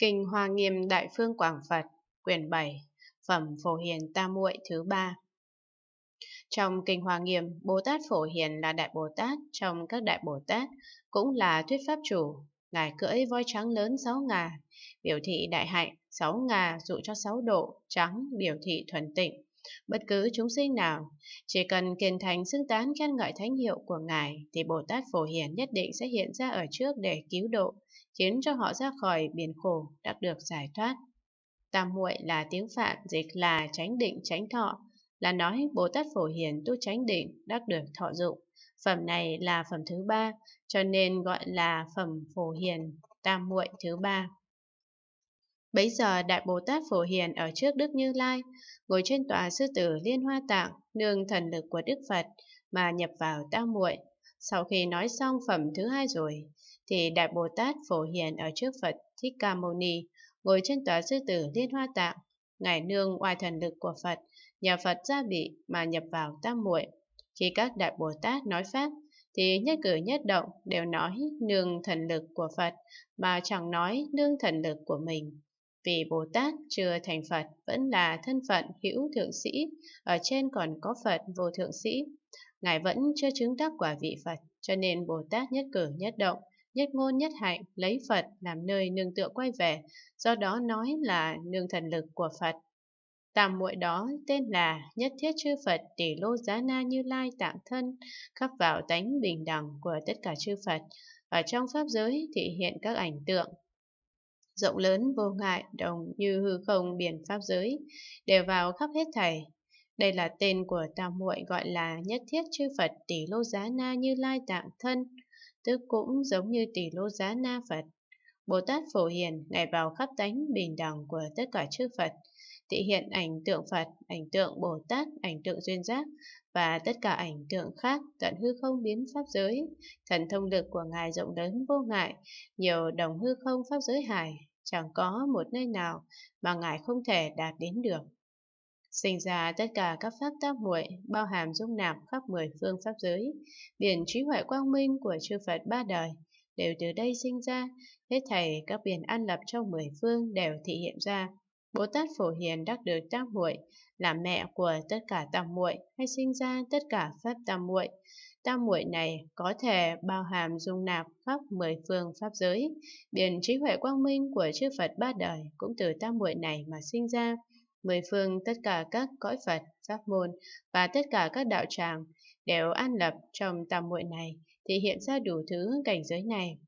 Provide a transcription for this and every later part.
Kinh Hoa Nghiêm Đại Phương Quảng Phật, quyển 7, phẩm Phổ Hiền Tam Muội thứ 3. Trong Kinh Hoa Nghiêm, Bồ Tát Phổ Hiền là Đại Bồ Tát trong các Đại Bồ Tát, cũng là thuyết pháp chủ. Ngài cưỡi voi trắng lớn 6 ngà, biểu thị đại hạnh, 6 ngà dụ cho 6 độ, trắng biểu thị thuần tịnh, bất cứ chúng sinh nào. Chỉ cần kiên thành xưng tán khen ngợi thánh hiệu của Ngài, thì Bồ Tát Phổ Hiển nhất định sẽ hiện ra ở trước để cứu độ, khiến cho họ ra khỏi biển khổ, đã được giải thoát. Tam muội là tiếng Phạn dịch là tránh định tránh thọ, là nói Bồ Tát Phổ Hiền tu tránh định đắc được thọ dụng. Phẩm này là phẩm thứ ba, cho nên gọi là phẩm Phổ Hiền Tam muội thứ ba. Bấy giờ Đại Bồ Tát Phổ Hiền ở trước Đức Như Lai, ngồi trên tòa sư tử Liên Hoa Tạng, nương thần lực của Đức Phật mà nhập vào tam muội. Sau khi nói xong phẩm thứ hai rồi, thì Đại Bồ Tát Phổ Hiền ở trước Phật Thích Ca Mâu Ni, ngồi trên tòa sư tử Liên Hoa Tạng, ngài nương ngoài thần lực của Phật, nhờ Phật gia bị mà nhập vào tam muội. Khi các Đại Bồ Tát nói Pháp, thì nhất cử nhất động đều nói nương thần lực của Phật mà chẳng nói nương thần lực của mình. Vì Bồ Tát chưa thành Phật vẫn là thân phận hữu thượng sĩ, ở trên còn có Phật vô thượng sĩ. Ngài vẫn chưa chứng đắc quả vị Phật, cho nên Bồ Tát nhất cử nhất động, nhất ngôn nhất hạnh lấy Phật làm nơi nương tựa quay về, do đó nói là nương thần lực của Phật. Tam muội đó tên là Nhất Thiết Chư Phật Tỷ Lô Giá Na Như Lai Tạng Thân, khắp vào tánh bình đẳng của tất cả chư Phật. Ở trong Pháp giới thị hiện các ảnh tượng, rộng lớn vô ngại đồng như hư không biển pháp giới, đều vào khắp hết thảy. Đây là tên của Tam muội gọi là nhất thiết chư Phật tỷ lô giá na như lai tạng thân, tức cũng giống như tỷ lô giá na Phật. Bồ Tát Phổ Hiền, Ngài vào khắp tánh bình đẳng của tất cả chư Phật, thị hiện ảnh tượng Phật, ảnh tượng Bồ Tát, ảnh tượng duyên giác và tất cả ảnh tượng khác tận hư không biến pháp giới. Thần thông lực của Ngài rộng lớn vô ngại, nhiều đồng hư không pháp giới hải, chẳng có một nơi nào mà ngài không thể đạt đến được. Sinh ra tất cả các pháp tác muội bao hàm dung nạp khắp mười phương pháp giới, biển trí huệ quang minh của chư Phật ba đời, đều từ đây sinh ra, hết thảy các biển an lập trong mười phương đều thị hiện ra. Bồ Tát Phổ Hiền đắc được tam muội là mẹ của tất cả tam muội hay sinh ra tất cả pháp tam muội tam muội này có thể bao hàm dung nạp khắp mười phương pháp giới, biển trí huệ quang minh của chư Phật ba đời cũng từ tam muội này mà sinh ra. Mười phương tất cả các cõi Phật, pháp môn và tất cả các đạo tràng đều an lập trong tam muội này thì hiện ra đủ thứ cảnh giới này.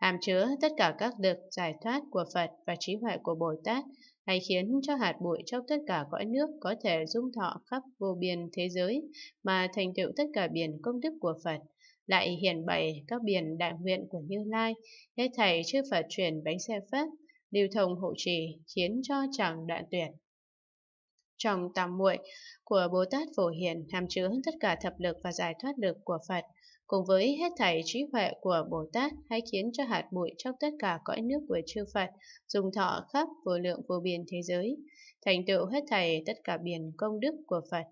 Hàm chứa tất cả các lực giải thoát của Phật và trí huệ của Bồ Tát hay khiến cho hạt bụi trong tất cả cõi nước có thể dung thọ khắp vô biên thế giới mà thành tựu tất cả biển công đức của Phật, lại hiện bày các biển đại nguyện của Như Lai, hết thảy chư Phật chuyển bánh xe Pháp, lưu thông hộ trì, khiến cho chẳng đoạn tuyệt. Trong tam muội của Bồ Tát Phổ Hiền hàm chứa tất cả thập lực và giải thoát lực của Phật, cùng với hết thảy trí huệ của Bồ Tát hãy khiến cho hạt bụi trong tất cả cõi nước của chư Phật dùng thọ khắp vô lượng vô biên thế giới, thành tựu hết thảy tất cả biển công đức của Phật,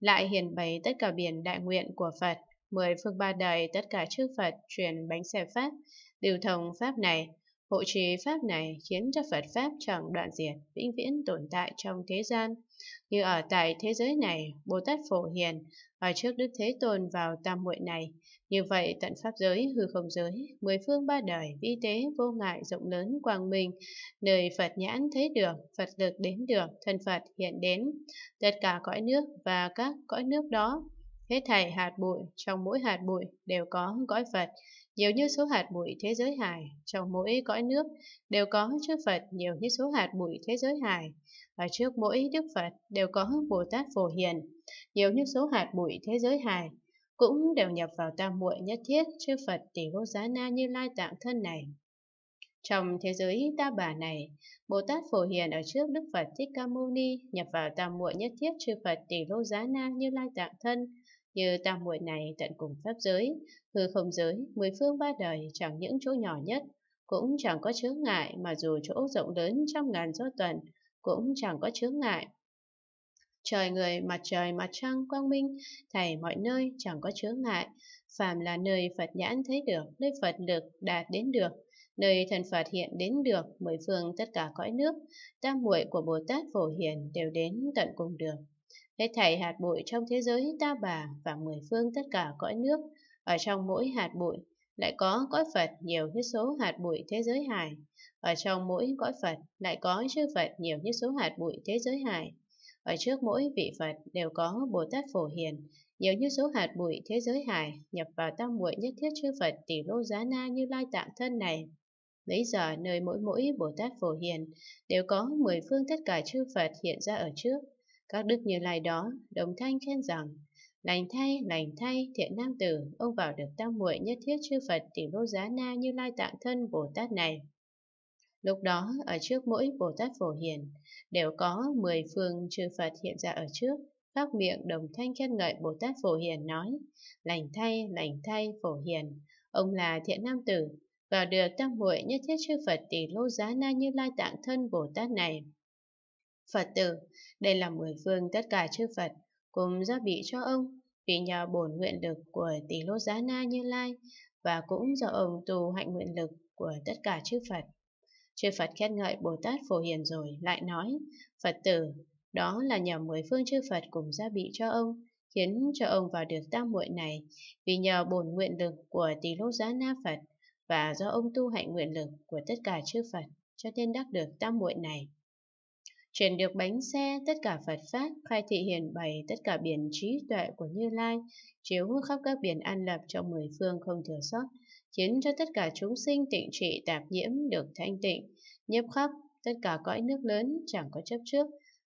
lại hiển bày tất cả biển đại nguyện của Phật, mười phương ba đời tất cả chư Phật truyền bánh xe Pháp, điều thông Pháp này, Hộ trì pháp này khiến cho Phật Pháp chẳng đoạn diệt, vĩnh viễn tồn tại trong thế gian. Như ở tại thế giới này, Bồ Tát Phổ Hiền, ở trước Đức Thế Tôn vào tam muội này. Như vậy, tận Pháp giới, hư không giới, mười phương ba đời, vi tế, vô ngại, rộng lớn, quang minh, nơi Phật nhãn thấy được, Phật lực đến được, thân Phật hiện đến, tất cả cõi nước và các cõi nước đó. Hết thảy hạt bụi, trong mỗi hạt bụi đều có cõi Phật, nhiều như số hạt bụi thế giới hài trong mỗi cõi nước đều có chư Phật nhiều như số hạt bụi thế giới hài và trước mỗi Đức Phật đều có Bồ Tát Phổ Hiền, nhiều như số hạt bụi thế giới hài cũng đều nhập vào tam muội nhất thiết chư Phật tỷ vô giá na như lai tạng thân này. Trong thế giới ta bà này, Bồ Tát Phổ Hiền ở trước Đức Phật Thích Ca Mâu Ni nhập vào tam muội nhất thiết chư Phật tỷ lô giá na như lai tạng thân, như tam muội này tận cùng pháp giới, Hư không giới, mười phương ba đời chẳng những chỗ nhỏ nhất, cũng chẳng có chướng ngại mà dù chỗ rộng lớn trăm ngàn do tuần, cũng chẳng có chướng ngại. Trời người, mặt trời, mặt trăng, quang minh, thảy mọi nơi chẳng có chướng ngại. Phàm là nơi Phật nhãn thấy được, nơi Phật lực đạt đến được, nơi thần Phật hiện đến được, mười phương tất cả cõi nước, tam muội của Bồ Tát Phổ Hiền đều đến tận cùng được. Hết thảy hạt bụi trong thế giới ta bà và mười phương tất cả cõi nước ở trong mỗi hạt bụi lại có cõi Phật nhiều nhất số hạt bụi thế giới hải. Ở trong mỗi cõi Phật lại có chư Phật nhiều nhất số hạt bụi thế giới hải. Ở trước mỗi vị Phật đều có Bồ Tát Phổ Hiền, nhiều như số hạt bụi thế giới hải nhập vào tam muội nhất thiết chư Phật tỷ lô giá na như lai tạm thân này. bây giờ nơi mỗi mỗi Bồ Tát Phổ Hiền đều có mười phương tất cả chư Phật hiện ra ở trước. Các đức như lai đó đồng thanh khen rằng Lành thay, lành thay, thiện nam tử, ông vào được tam muội nhất thiết chư Phật tỷ lô giá na như lai tạng thân Bồ Tát này. Lúc đó, ở trước mỗi Bồ Tát Phổ Hiền, đều có 10 phương chư Phật hiện ra ở trước, các miệng đồng thanh khen ngợi Bồ Tát Phổ Hiền nói, lành thay, lành thay, Phổ Hiền, ông là thiện nam tử, vào được tam muội nhất thiết chư Phật tỷ lô giá na như lai tạng thân Bồ Tát này. Phật tử, đây là mười phương tất cả chư Phật, cùng gia bị cho ông vì nhờ bổn nguyện lực của tỷ lô giá na như lai và cũng do ông tu hạnh nguyện lực của tất cả chư Phật. Chư Phật khen ngợi Bồ Tát Phổ Hiền rồi lại nói, Phật tử, đó là nhờ mười phương chư Phật cùng gia bị cho ông, khiến cho ông vào được tam muội này, vì nhờ bổn nguyện lực của tỷ lô giá na Phật và do ông tu hạnh nguyện lực của tất cả chư Phật cho nên đắc được tam muội này. Chuyển được bánh xe, tất cả Phật Pháp, khai thị hiền bày tất cả biển trí tuệ của Như Lai, chiếu khắp các biển an lập trong mười phương không thừa sót, khiến cho tất cả chúng sinh tịnh trị tạp nhiễm được thanh tịnh, nhiếp khắp tất cả cõi nước lớn chẳng có chấp trước,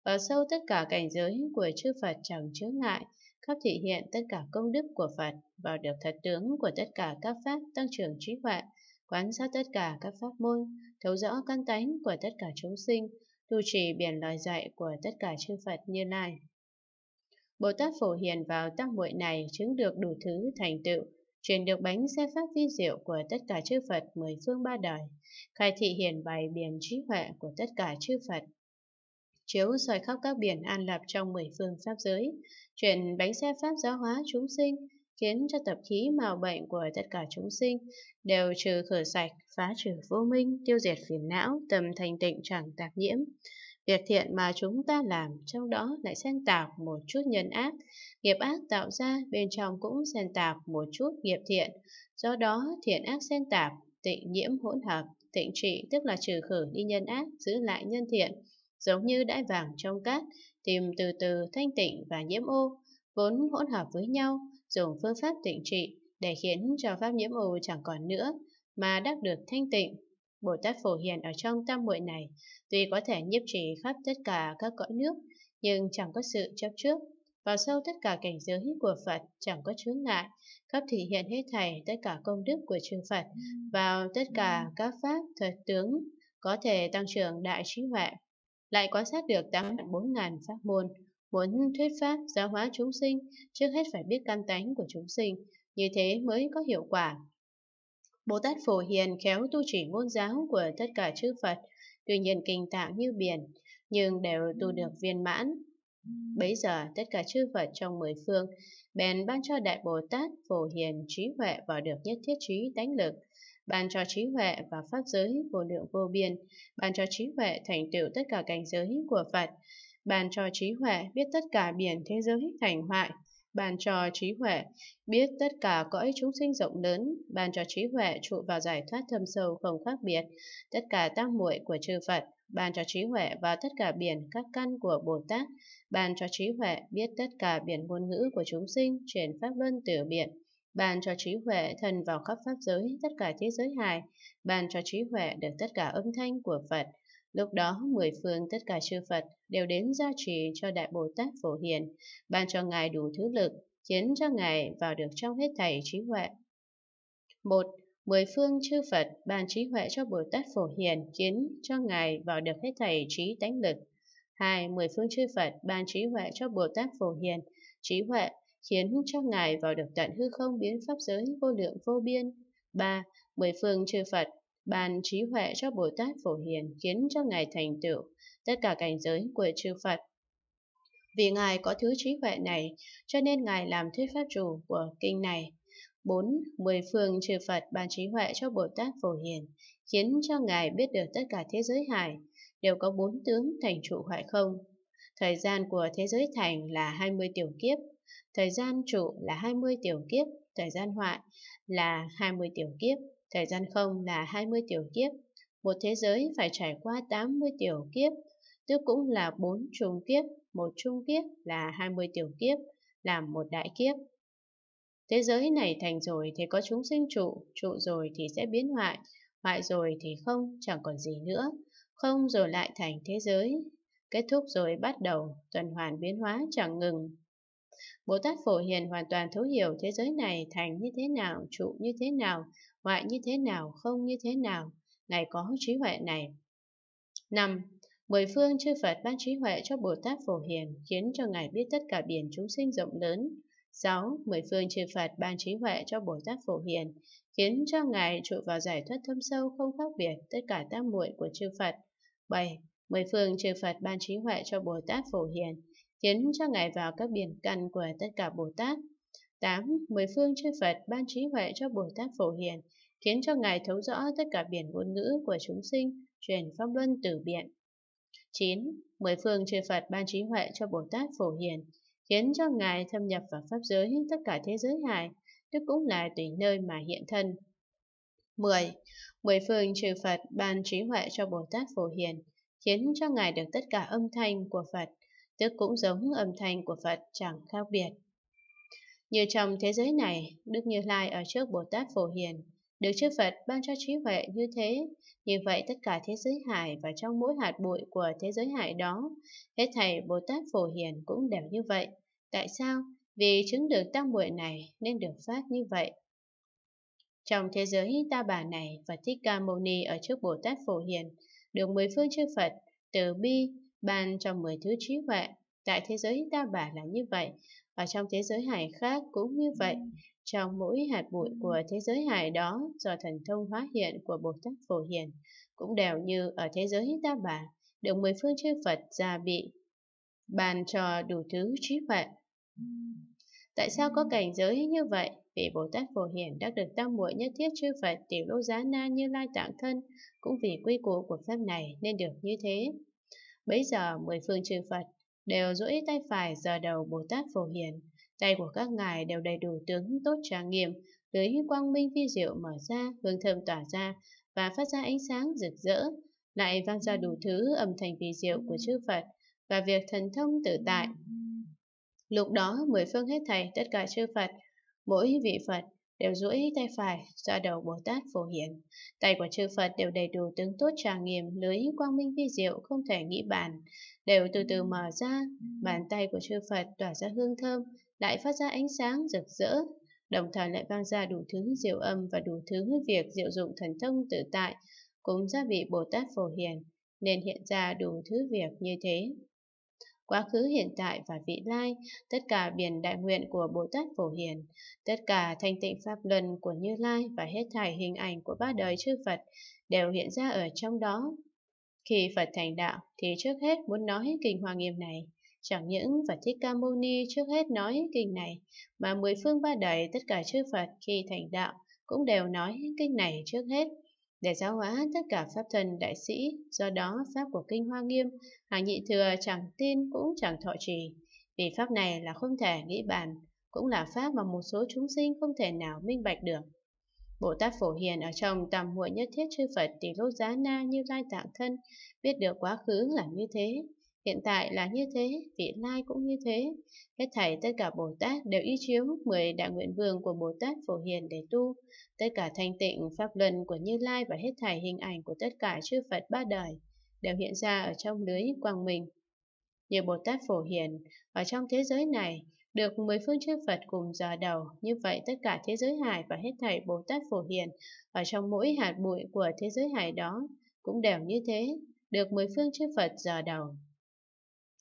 vào sâu tất cả cảnh giới của chư Phật chẳng chướng ngại, khắp thị hiện tất cả công đức của Phật, vào được thật tướng của tất cả các pháp tăng trưởng trí huệ, quán sát tất cả các pháp môn, thấu rõ căn tánh của tất cả chúng sinh, tu trì biển lời dạy của tất cả chư Phật như lai. Bồ Tát phổ hiền vào tác muội này chứng được đủ thứ thành tựu, truyền được bánh xe pháp vi diệu của tất cả chư Phật mười phương ba đời, khai thị hiền bày biển trí huệ của tất cả chư Phật. Chiếu soi khắp các biển an lập trong mười phương pháp giới, truyền bánh xe pháp giáo hóa chúng sinh, khiến cho tập khí màu bệnh của tất cả chúng sinh đều trừ khử sạch, phá trừ vô minh, tiêu diệt phiền não, tâm thanh tịnh chẳng tạp nhiễm. Việc thiện mà chúng ta làm trong đó lại xen tạp một chút nhân ác, nghiệp ác tạo ra bên trong cũng xen tạp một chút nghiệp thiện, do đó thiện ác xen tạp, tịnh nhiễm hỗn hợp, tịnh trị tức là trừ khử đi nhân ác, giữ lại nhân thiện, giống như đãi vàng trong cát, tìm từ từ thanh tịnh và nhiễm ô, vốn hỗn hợp với nhau, dùng phương pháp tịnh trị để khiến cho pháp nhiễm ô chẳng còn nữa mà đắc được thanh tịnh. Bồ Tát Phổ Hiền ở trong tam muội này tuy có thể nhiếp trì khắp tất cả các cõi nước nhưng chẳng có sự chấp trước, vào sâu tất cả cảnh giới của Phật chẳng có chướng ngại, khắp thị hiện hết thảy tất cả công đức của chư Phật vào tất cả các pháp thuật tướng có thể tăng trưởng đại trí huệ lại quan sát được tám bốn ngàn pháp môn Muốn thuyết pháp giáo hóa chúng sinh, trước hết phải biết căn tánh của chúng sinh, như thế mới có hiệu quả. Bồ Tát Phổ Hiền khéo tu chỉ ngôn giáo của tất cả chư Phật, tuy nhiên kinh tạng như biển, nhưng đều tu được viên mãn. Bấy giờ tất cả chư Phật trong mười phương bèn ban cho Đại Bồ Tát Phổ Hiền trí huệ vào được nhất thiết trí tánh lực, ban cho trí huệ và pháp giới vô lượng vô biên, ban cho trí huệ thành tựu tất cả cảnh giới của Phật, Bàn cho trí huệ biết tất cả biển thế giới thành hoại. Bàn cho trí huệ biết tất cả cõi chúng sinh rộng lớn. Bàn cho trí huệ trụ vào giải thoát thâm sâu không khác biệt. Tất cả tác muội của chư Phật. Bàn cho trí huệ vào tất cả biển các căn của Bồ Tát. Bàn cho trí huệ biết tất cả biển ngôn ngữ của chúng sinh chuyển pháp luân từ biển bàn cho trí huệ thần vào khắp pháp giới tất cả thế giới hài, bàn cho trí huệ được tất cả âm thanh của Phật, Lúc đó, mười phương tất cả chư Phật đều đến gia trì cho Đại Bồ Tát Phổ Hiền, ban cho Ngài đủ thứ lực, khiến cho Ngài vào được trong hết thảy trí huệ. một Mười phương chư Phật ban trí huệ cho Bồ Tát Phổ Hiền, khiến cho Ngài vào được hết thảy trí tánh lực. hai Mười phương chư Phật ban trí huệ cho Bồ Tát Phổ Hiền, trí huệ khiến cho Ngài vào được tận hư không biến pháp giới vô lượng vô biên. ba Mười phương chư Phật Bàn trí huệ cho Bồ Tát Phổ Hiền khiến cho Ngài thành tựu tất cả cảnh giới của chư Phật. Vì Ngài có thứ trí huệ này, cho nên Ngài làm thuyết pháp chủ của kinh này. 4. Mười phương trừ Phật bàn trí huệ cho Bồ Tát Phổ Hiền, khiến cho Ngài biết được tất cả thế giới hải, đều có bốn tướng thành trụ hoại không. Thời gian của thế giới thành là 20 tiểu kiếp, thời gian trụ là 20 tiểu kiếp, thời gian hoại là 20 tiểu kiếp. Thời gian không là 20 tiểu kiếp, một thế giới phải trải qua 80 tiểu kiếp, tức cũng là 4 trung kiếp, một trung kiếp là 20 tiểu kiếp, làm một đại kiếp. Thế giới này thành rồi thì có chúng sinh trụ, trụ rồi thì sẽ biến hoại, hoại rồi thì không, chẳng còn gì nữa, không rồi lại thành thế giới, kết thúc rồi bắt đầu, tuần hoàn biến hóa chẳng ngừng. Bồ Tát Phổ Hiền hoàn toàn thấu hiểu thế giới này thành như thế nào, trụ như thế nào, hoại như thế nào, không như thế nào, Ngài có trí huệ này. 5. Mười phương chư Phật ban trí huệ cho Bồ Tát Phổ Hiền, khiến cho Ngài biết tất cả biển chúng sinh rộng lớn. 6. Mười phương chư Phật ban trí huệ cho Bồ Tát Phổ Hiền, khiến cho Ngài trụ vào giải thoát thâm sâu không khác biệt tất cả tác muội của chư Phật. 7. Mười phương chư Phật ban trí huệ cho Bồ Tát Phổ Hiền, khiến cho Ngài vào các biển căn của tất cả Bồ Tát. 8. Mười phương chư Phật ban trí huệ cho Bồ Tát Phổ Hiền, khiến cho Ngài thấu rõ tất cả biển ngôn ngữ của chúng sinh, truyền pháp luân từ biện. 9. Mười phương chư Phật ban trí huệ cho Bồ Tát Phổ Hiền, khiến cho Ngài thâm nhập vào Pháp giới tất cả thế giới hài tức cũng là tùy nơi mà hiện thân. 10. Mười phương chư Phật ban trí huệ cho Bồ Tát Phổ Hiền, khiến cho Ngài được tất cả âm thanh của Phật, tức cũng giống âm thanh của Phật chẳng khác biệt. Như trong thế giới này, Đức Như Lai ở trước Bồ Tát Phổ Hiền, được chư Phật ban cho trí huệ như thế, như vậy tất cả thế giới hải và trong mỗi hạt bụi của thế giới hải đó, hết thầy Bồ Tát Phổ Hiền cũng đều như vậy. Tại sao? Vì chứng được tăng bụi này nên được phát như vậy. Trong thế giới ta bà này, Phật Thích Ca Mâu Ni ở trước Bồ Tát Phổ Hiền, được mười phương chư Phật, từ bi, ban cho mười thứ trí huệ. Tại thế giới ta bà là như vậy, ở trong thế giới hải khác cũng như vậy, trong mỗi hạt bụi của thế giới hải đó do thần thông hóa hiện của Bồ Tát Phổ Hiền, cũng đều như ở thế giới Ta Bà, được mười phương chư Phật gia bị, bàn cho đủ thứ trí huệ. Tại sao có cảnh giới như vậy? Vì Bồ Tát Phổ hiền đã được tam muội nhất thiết chư Phật tiểu lô giá na như lai tạng thân, cũng vì quy củ của pháp này nên được như thế. Bấy giờ mười phương chư Phật đều duỗi tay phải giờ đầu Bồ Tát Phổ Hiền. Tay của các ngài đều đầy đủ tướng tốt trang nghiêm, lưới quang minh vi diệu mở ra, hương thơm tỏa ra và phát ra ánh sáng rực rỡ, lại vang ra đủ thứ âm thanh vi diệu của chư Phật và việc thần thông tự tại. Lúc đó mười phương hết thầy tất cả chư Phật, mỗi vị Phật đều duỗi tay phải ra đầu Bồ Tát phổ hiện. Tay của chư Phật đều đầy đủ tướng tốt trang nghiêm, lưới quang minh vi diệu không thể nghĩ bàn, đều từ từ mở ra, bàn tay của chư Phật tỏa ra hương thơm, lại phát ra ánh sáng rực rỡ, đồng thời lại vang ra đủ thứ diệu âm và đủ thứ việc diệu dụng thần thông tự tại, cũng ra vị Bồ Tát phổ hiện, nên hiện ra đủ thứ việc như thế quá khứ hiện tại và vị lai, tất cả biển đại nguyện của Bồ Tát Phổ Hiền, tất cả thanh tịnh pháp luân của Như Lai và hết thảy hình ảnh của ba đời chư Phật đều hiện ra ở trong đó. Khi Phật thành đạo thì trước hết muốn nói kinh Hoa Nghiêm này. Chẳng những Phật Thích Ca Mâu Ni trước hết nói kinh này, mà mười phương ba đời tất cả chư Phật khi thành đạo cũng đều nói kinh này trước hết để giáo hóa tất cả pháp thần đại sĩ, do đó pháp của Kinh Hoa Nghiêm, Hàng Nhị Thừa chẳng tin cũng chẳng thọ trì, vì pháp này là không thể nghĩ bàn, cũng là pháp mà một số chúng sinh không thể nào minh bạch được. Bồ Tát Phổ Hiền ở trong tầm muội nhất thiết chư Phật tỷ lô giá na như lai tạng thân, biết được quá khứ là như thế, Hiện tại là như thế, vị lai cũng như thế. Hết thảy tất cả Bồ Tát đều y chiếu 10 đại nguyện vương của Bồ Tát Phổ Hiền để tu. Tất cả thanh tịnh, pháp luân của Như Lai và hết thảy hình ảnh của tất cả chư Phật ba đời đều hiện ra ở trong lưới quang minh. Như Bồ Tát Phổ Hiền, ở trong thế giới này, được mười phương chư Phật cùng giờ đầu, như vậy tất cả thế giới hải và hết thảy Bồ Tát Phổ Hiền ở trong mỗi hạt bụi của thế giới hải đó cũng đều như thế, được mười phương chư Phật giờ đầu.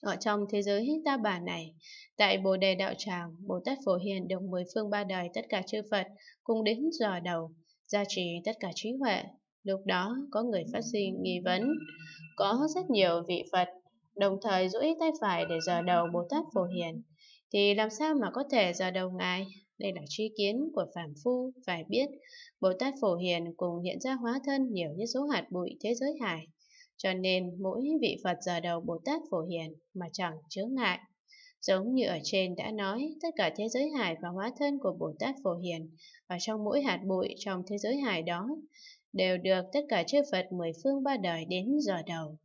Ở trong thế giới Hít Ta Bà này, tại Bồ Đề Đạo Tràng, Bồ Tát Phổ Hiền được mười phương ba đời tất cả chư Phật cùng đến giờ đầu, gia trì tất cả trí huệ. Lúc đó có người phát sinh nghi vấn, có rất nhiều vị Phật, đồng thời duỗi tay phải để giờ đầu Bồ Tát Phổ Hiền, thì làm sao mà có thể giờ đầu Ngài? Đây là tri kiến của phàm Phu, phải biết, Bồ Tát Phổ Hiền cùng hiện ra hóa thân nhiều như số hạt bụi thế giới hải. Cho nên mỗi vị Phật giờ đầu Bồ Tát Phổ Hiền mà chẳng chướng ngại. Giống như ở trên đã nói, tất cả thế giới hải và hóa thân của Bồ Tát Phổ Hiền ở trong mỗi hạt bụi trong thế giới hải đó đều được tất cả chư Phật mười phương ba đời đến giờ đầu